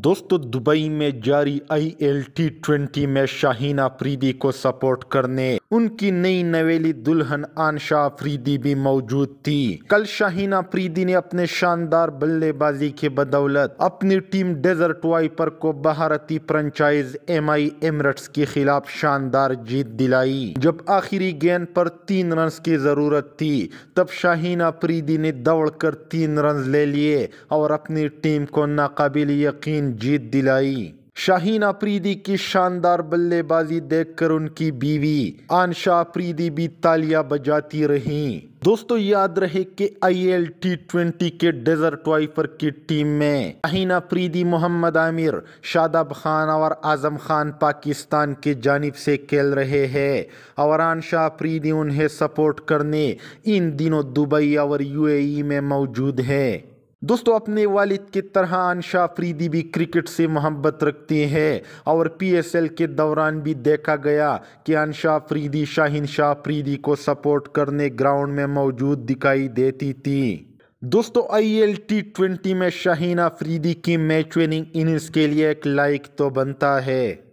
दोस्तों दुबई में जारी आई एल टी ट्वेंटी में शाहीन अफरीदी को सपोर्ट करने उनकी नई नवेली दुल्हन आनशा अफरीदी भी मौजूद थी कल शाहीन अफरीदी ने अपने शानदार बल्लेबाजी के बदौलत अपनी टीम डेजर्ट वाइपर को भारतीय फ्रेंचाइज एम आई एमरट्स के खिलाफ शानदार जीत दिलाई जब आखिरी गेंद पर तीन रन की जरूरत थी तब शाहीन अफरीदी ने दौड़ कर तीन रन ले लिए और अपनी टीम को नाकाबिल यकीन बेहतरीन जीत दिलाई शाहीन अफरीदी की शानदार बल्लेबाजी देखकर उनकी बीवी आनशा अफरीदी भी तालियां बजाती रहीं दोस्तों याद रहे कि आईएल टी ट्वेंटी के डेजर्ट वाइपर की टीम में अहिना प्रीदी मोहम्मद आमिर शादाब खान और आजम खान पाकिस्तान की जानिब से खेल रहे हैं और आनशा अफरीदी उन्हें सपोर्ट करने इन दिनों दुबई और यूएई में मौजूद है दोस्तों अपने वालिद की तरह अनशा अफरीदी भी क्रिकेट से मोहब्बत रखते हैं और पीएसएल के दौरान भी देखा गया कि अनशा अफरीदी शाहिन शाह अफरीदी को सपोर्ट करने ग्राउंड में मौजूद दिखाई देती थी दोस्तों आईएल टी ट्वेंटी में शाहीन अफरीदी की मैच विनिंग इनिंग्स के लिए एक लाइक तो बनता है